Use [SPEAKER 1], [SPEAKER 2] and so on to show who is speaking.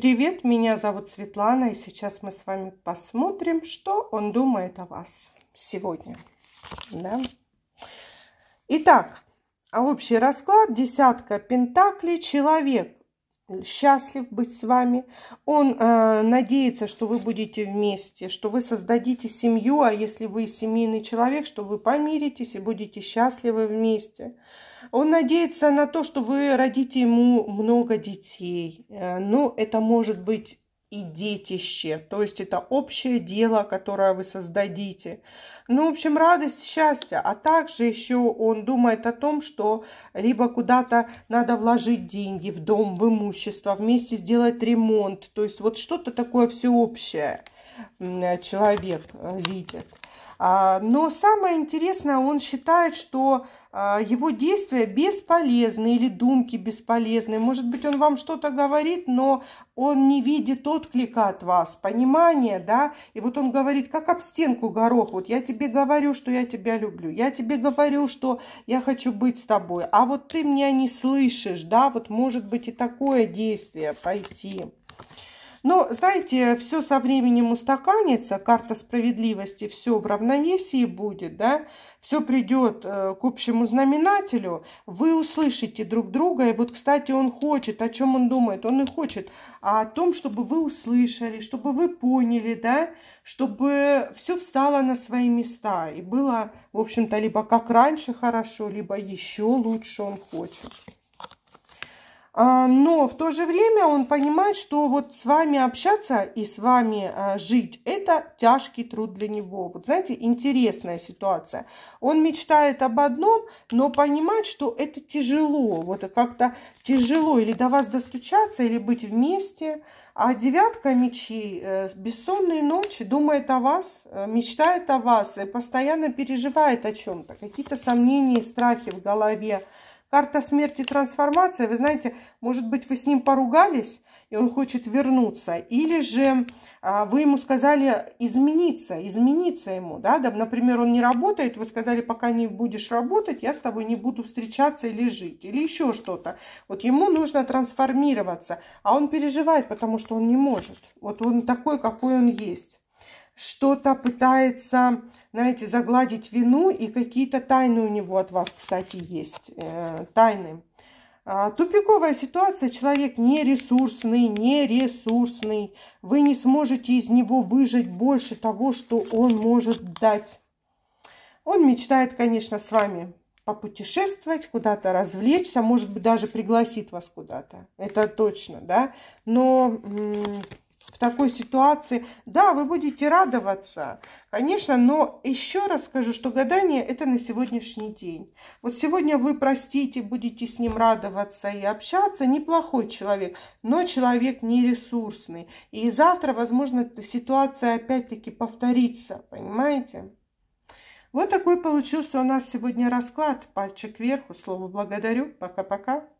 [SPEAKER 1] Привет, меня зовут Светлана, и сейчас мы с вами посмотрим, что он думает о вас сегодня. Да? Итак, общий расклад, десятка пентаклей, человек счастлив быть с вами. Он э, надеется, что вы будете вместе, что вы создадите семью, а если вы семейный человек, что вы помиритесь и будете счастливы вместе. Он надеется на то, что вы родите ему много детей. Э, ну, это может быть и детище. То есть это общее дело, которое вы создадите. Ну, в общем, радость, счастье. А также еще он думает о том, что либо куда-то надо вложить деньги в дом, в имущество, вместе сделать ремонт. То есть вот что-то такое всеобщее человек э, видит. А, но самое интересное, он считает, что а, его действия бесполезны или думки бесполезны. Может быть, он вам что-то говорит, но он не видит отклика от вас, понимание, да? И вот он говорит, как об стенку горох, вот я тебе говорю, что я тебя люблю, я тебе говорю, что я хочу быть с тобой, а вот ты меня не слышишь, да? Вот может быть и такое действие пойти. Но, знаете, все со временем устаканится, карта справедливости, все в равновесии будет, да, все придет э, к общему знаменателю, вы услышите друг друга, и вот, кстати, он хочет, о чем он думает, он и хочет а о том, чтобы вы услышали, чтобы вы поняли, да, чтобы все встало на свои места и было, в общем-то, либо как раньше хорошо, либо еще лучше он хочет. А, но в то же время он понимает, что вот с вами общаться и с вами а, жить – это тяжкий труд для него. Вот знаете, интересная ситуация. Он мечтает об одном, но понимает, что это тяжело, вот как-то тяжело или до вас достучаться, или быть вместе. А девятка мечей, э, бессонные ночи, думает о вас, э, мечтает о вас и постоянно переживает о чем-то. Какие-то сомнения и страхи в голове Карта смерти трансформация, вы знаете, может быть, вы с ним поругались, и он хочет вернуться. Или же а, вы ему сказали измениться, измениться ему. Да? да, например, он не работает, вы сказали, пока не будешь работать, я с тобой не буду встречаться или жить. Или еще что-то. Вот ему нужно трансформироваться. А он переживает, потому что он не может. Вот он такой, какой он есть что-то пытается, знаете, загладить вину, и какие-то тайны у него от вас, кстати, есть, э, тайны. А, тупиковая ситуация, человек не ресурсный, не ресурсный. Вы не сможете из него выжать больше того, что он может дать. Он мечтает, конечно, с вами попутешествовать, куда-то развлечься, может быть, даже пригласит вас куда-то. Это точно, да? Но в такой ситуации. Да, вы будете радоваться, конечно, но еще раз скажу, что гадание это на сегодняшний день. Вот сегодня вы простите, будете с ним радоваться и общаться. Неплохой человек, но человек не ресурсный. И завтра, возможно, ситуация опять-таки повторится, понимаете? Вот такой получился у нас сегодня расклад. Пальчик вверх, слово благодарю. Пока-пока.